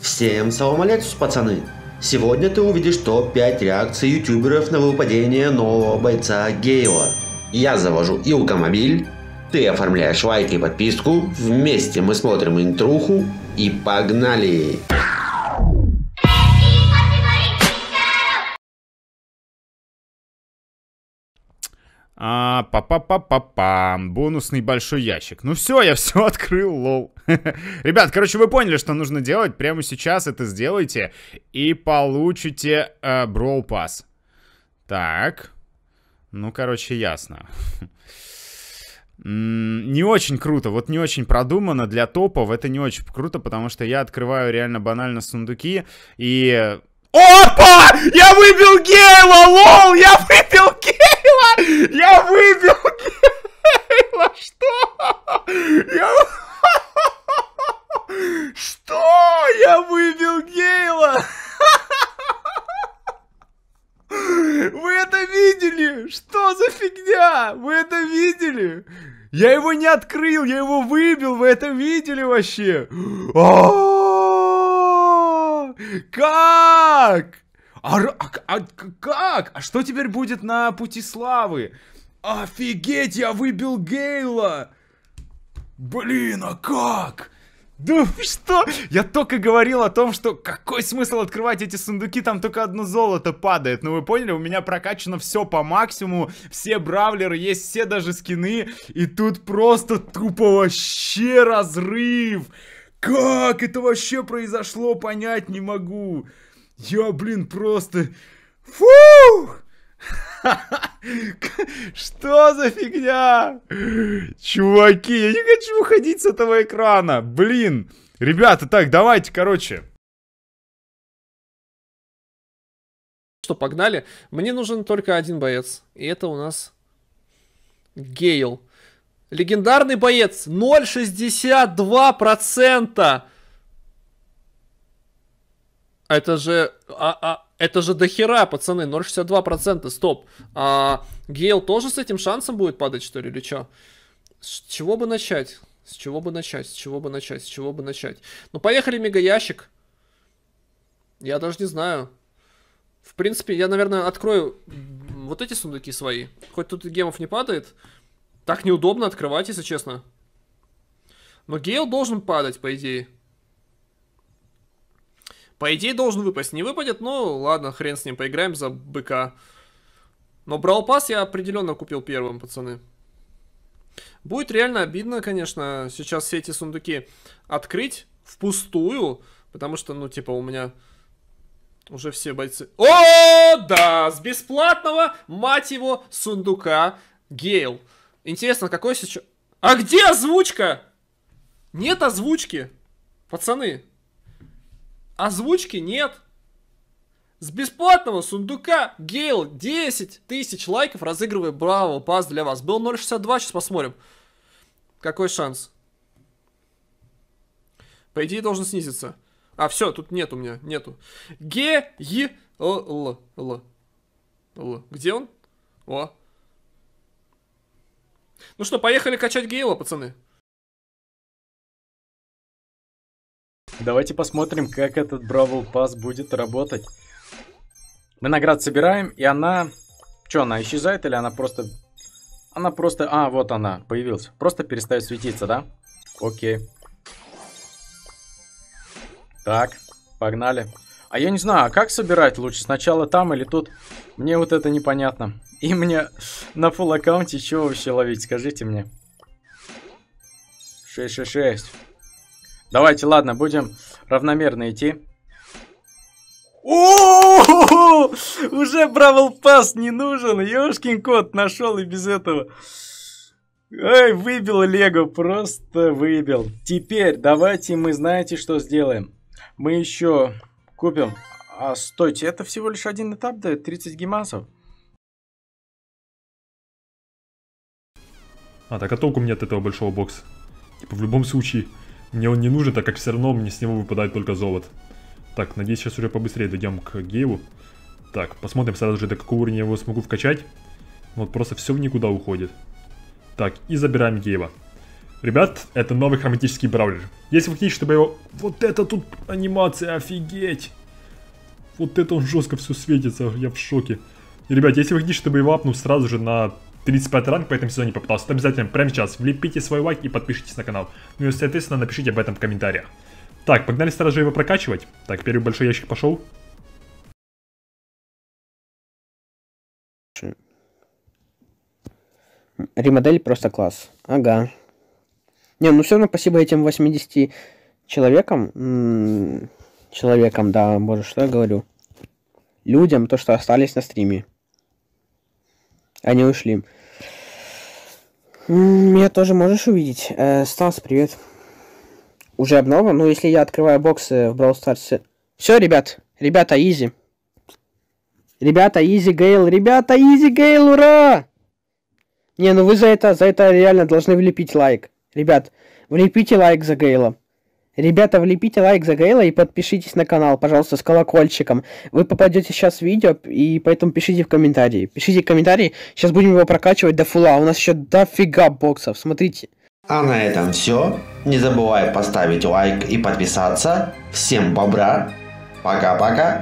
Всем салам алейкус, пацаны! Сегодня ты увидишь топ-5 реакций ютуберов на выпадение нового бойца Гейла. Я завожу Илкомобиль, ты оформляешь лайк и подписку, вместе мы смотрим интруху и погнали! Погнали! А, па па па па па Бонусный большой ящик. Ну все, я все открыл, лол. Ребят, короче, вы поняли, что нужно делать. Прямо сейчас это сделайте и получите э, Brawl Pass. Так. Ну, короче, ясно. Не очень круто, вот не очень продумано для топов, это не очень круто, потому что я открываю реально банально сундуки и... Опа! Я выбил гейла, лол! Я выбил гейла! Михаила! Я выбил Гейла Что? Я... Что? Я выбил Гейла! Вы это видели? Что за фигня? Вы это видели? Я его не открыл, я его выбил, вы это видели вообще? А! Как? А, а, а как? А что теперь будет на пути славы? Офигеть, я выбил Гейла! Блин, а как? Да что? Я только говорил о том, что какой смысл открывать эти сундуки, там только одно золото падает. Ну вы поняли, у меня прокачано все по максимуму, все бравлеры есть, все даже скины. И тут просто тупо вообще разрыв. Как это вообще произошло, понять не могу. Я, блин, просто... Фух! Что за фигня? Чуваки, я не хочу выходить с этого экрана. Блин. Ребята, так, давайте, короче. Что, погнали? Мне нужен только один боец. И это у нас Гейл. Легендарный боец. 0,62%. Это же... А, а, это же дохера, пацаны, 0,62%, стоп. А Гейл тоже с этим шансом будет падать, что ли, или что? С чего бы начать? С чего бы начать? С чего бы начать? С чего бы начать? Ну, поехали, мегаящик. Я даже не знаю. В принципе, я, наверное, открою вот эти сундуки свои. Хоть тут и гемов не падает. Так неудобно открывать, если честно. Но Гейл должен падать, по идее. По идее должен выпасть, не выпадет, ну ладно, хрен с ним, поиграем за быка. Но брал пас я определенно купил первым, пацаны. Будет реально обидно, конечно, сейчас все эти сундуки открыть впустую, потому что, ну, типа, у меня уже все бойцы... О, да! С бесплатного, мать его, сундука Гейл. Интересно, какой сейчас... А где озвучка? Нет озвучки. Пацаны, Озвучки нет. С бесплатного сундука Гейл 10 тысяч лайков разыгрываю Браво Пас для вас. Был 0.62, сейчас посмотрим. Какой шанс? По идее должен снизиться. А, все, тут нет у меня, нету. Г е, л, л, л. Где он? О. Ну что, поехали качать Гейла, пацаны. Давайте посмотрим, как этот Бравл Пас будет работать. Мы наград собираем, и она... Что, она исчезает или она просто... Она просто... А, вот она, появилась. Просто перестает светиться, да? Окей. Так, погнали. А я не знаю, а как собирать лучше? Сначала там или тут? Мне вот это непонятно. И мне на фул аккаунте чего вообще ловить? Скажите мне. 666. Давайте, ладно, будем равномерно идти. О, уже Бравл Пас не нужен. Ёшкин кот нашел и без этого. Эй, выбил Лего, просто выбил. Теперь давайте мы знаете, что сделаем. Мы еще купим... А, стойте, это всего лишь один этап, да? 30 гемасов. А, так а толку мне от этого большого бокса? Типа в любом случае мне он не нужен, так как все равно мне с него выпадает только золото. Так, надеюсь, сейчас уже побыстрее дойдем к Гейлу. Так, посмотрим сразу же, до какого уровня я его смогу вкачать. Вот просто все в никуда уходит. Так, и забираем Гейла. Ребят, это новый хроматический браулер. Если вы хотите, чтобы его... Вот это тут анимация, офигеть! Вот это он жестко все светится, я в шоке. И, ребят, если вы хотите, чтобы его апнул сразу же на 35 ранг по этом сезоне попытался, то обязательно прямо сейчас влепите свой лайк и подпишитесь на канал. Ну и, соответственно, напишите об этом в комментариях. Так, погнали сразу его прокачивать. Так, первый большой ящик пошел. Ремодель просто класс. Ага. Не, ну все равно спасибо этим 80 человекам. человекам, да, боже, что я говорю. Людям, то, что остались на стриме. Они ушли. Меня тоже можешь увидеть. Э, Стас, привет. Уже обнова? Ну, если я открываю боксы в Brawl Stars... Э, Все, ребят. Ребята, изи. Ребята, изи, Гейл. Ребята, изи, Гейл, ура! Не, ну вы за это, за это реально должны влепить лайк. Ребят, влепите лайк за Гейла. Ребята, влепите лайк за Гейла и подпишитесь на канал, пожалуйста, с колокольчиком. Вы попадете сейчас в видео, и поэтому пишите в комментарии. Пишите комментарии, сейчас будем его прокачивать до фула. У нас еще дофига боксов, смотрите. А на этом все. Не забывай поставить лайк и подписаться. Всем бобра. Пока-пока.